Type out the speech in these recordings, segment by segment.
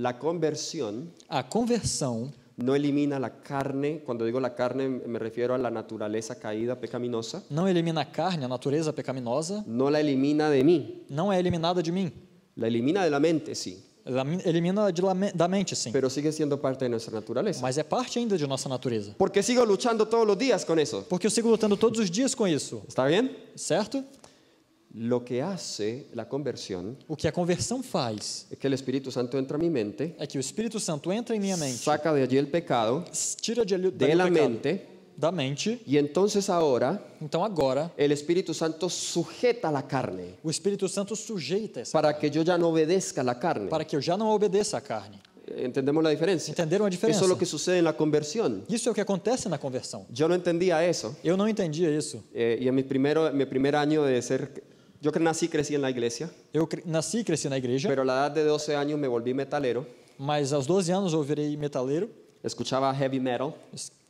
La conversión a conversão não elimina a carne, Quando digo a carne me refiro à natureza caída pecaminosa. não elimina a carne, a natureza pecaminosa. Não a elimina de mim. Não é eliminada de mim. La elimina de la mente, sim. Ela elimina de la, da mente, sim. Pero sigue siendo parte de nuestra naturaleza. Mas é parte ainda de nossa natureza. Porque sigo luchando todos los días con eso. Porque eu sigo lutando todos os dias com isso. Está bem? Certo? Lo que hace la conversión O que a conversão faz é que el Espíritu Santo entra a mi mente, é que o Espírito Santo entra em minha mente, saca de allí el pecado, tira de, ali- de o la pecado mente, da mente. e entonces agora Então agora el Espíritu Santo sujeta la carne o Espírito Santo sujeita essa para que yo ya no obedezca la carne. para que eu já não obedeça a carne. ¿Entendemos la diferencia? Entenderam a diferença? Eso es lo que sucede en la conversión. Isso é o que acontece na conversão. Yo no entendía eso. Eu não entendia isso. eh, y en mi, primero, mi primer año de ser Yo nací crecí en la iglesia. Eu nasci e cresci na igreja. Pero a la edad de 12 años me volví metalero. Mas aos 12 anos eu virei metaleiro. heavy metal.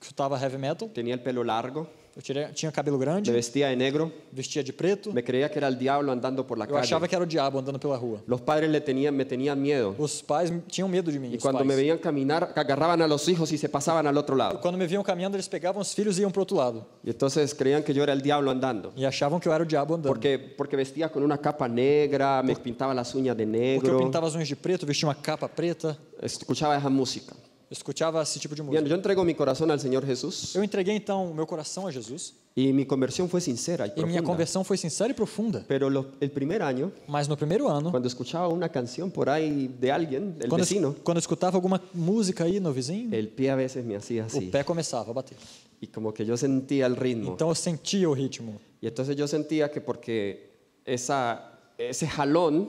Escutava heavy metal. Tinha o pelo largo. Eu tinha cabelo grande. Me vestia de negro. Vestia de preto. Me creia que era o diabo andando por la eu calle. Eu achava que era o diabo andando pela rua. Os padres le tenían, me tenían miedo. Os pais tinham medo de mim. E quando pais. me veiam caminhar, agarravam a los hijos e se passavam al otro lado. Quando me viam caminhando, eles pegavam os filhos e iam para outro lado. E então creiam que eu era o diabo andando. E achavam que eu era o diabo andando. Porque porque vestia com uma capa negra, me pintava as unhas de negro. Porque eu pintava as unhas de preto, vestia uma capa preta. Escuchava essa música escutava esse tipo de música. Bien, entrego mi corazón al Señor Jesús Eu entreguei então o meu coração a Jesus E minha conversão foi sincera y e minha conversão foi sincera e profunda. Pero lo- el primer año, Mas no primeiro ano, Quando escutava uma canção por aí de alguém, do vizinho. vecino, quando escutava alguma música aí no vizinho, el pie a veces me hacía o pé começava a bater. E como que eu sentia o ritmo. Então eu sentia o ritmo. E então eu sentia que porque esa, ese jalón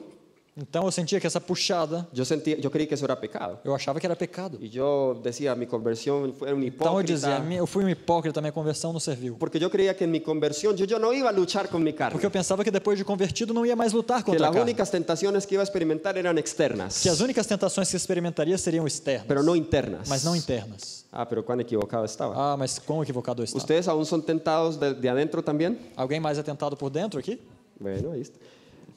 então eu sentia que essa puxada. Eu sentia, eu creio que isso era pecado. Eu achava que era pecado. E eu dizia, minha conversão foi um hipócrita. Então eu dizia, eu fui um hipócrita, minha conversão não serviu. Porque eu creia que em minha conversão eu, não ia lutar com minha carne. Porque eu pensava que depois de convertido não ia mais lutar contra que a carne. Que as únicas tentações que ia experimentar eram externas. Que as únicas tentações que experimentaria seriam externas. Mas não internas. Mas não internas. Ah, pero quão equivocado estava. Ah, mas quão equivocado estava. Vocês aún são tentados de, de adentro também? Alguém mais é tentado por dentro aqui? Bem, Bueno, isto.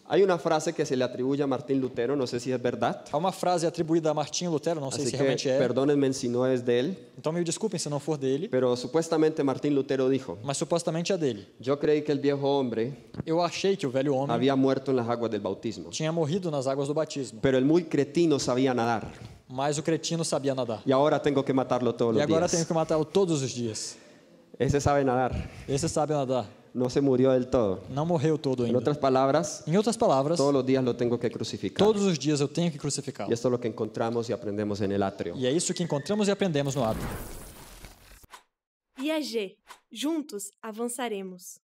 Há uma frase que se le atribui a Martin Lutero, não sei se é verdade. Há uma frase atribuída a Martin Lutero, não sei Así se realmente é. Perdónenme se não é dele. Então me desculpem se não for dele. Pero supuestamente Martin Lutero dijo. Mas supostamente é dele. Eu creí que el viejo hombre. Eu achei que o velho homem. Havia muerto en las aguas del bautismo. Tinha morrido nas águas do batismo. Pero el muy cretino sabía nadar. Mas o cretino sabia nadar. E agora tenho que matá-lo todos os dias. E agora tenho que matá-lo todos os dias. Esse sabe nadar. Esse sabe nadar. No se murió del todo. Não morreu todo ainda. En otras palabras, em outras palavras, todos os dias eu tenho que crucificar. Todos os dias eu tenho que crucificar. E isso é o que encontramos e aprendemos no átrio. E é isso que encontramos e aprendemos no átrio. IAG. Juntos avançaremos.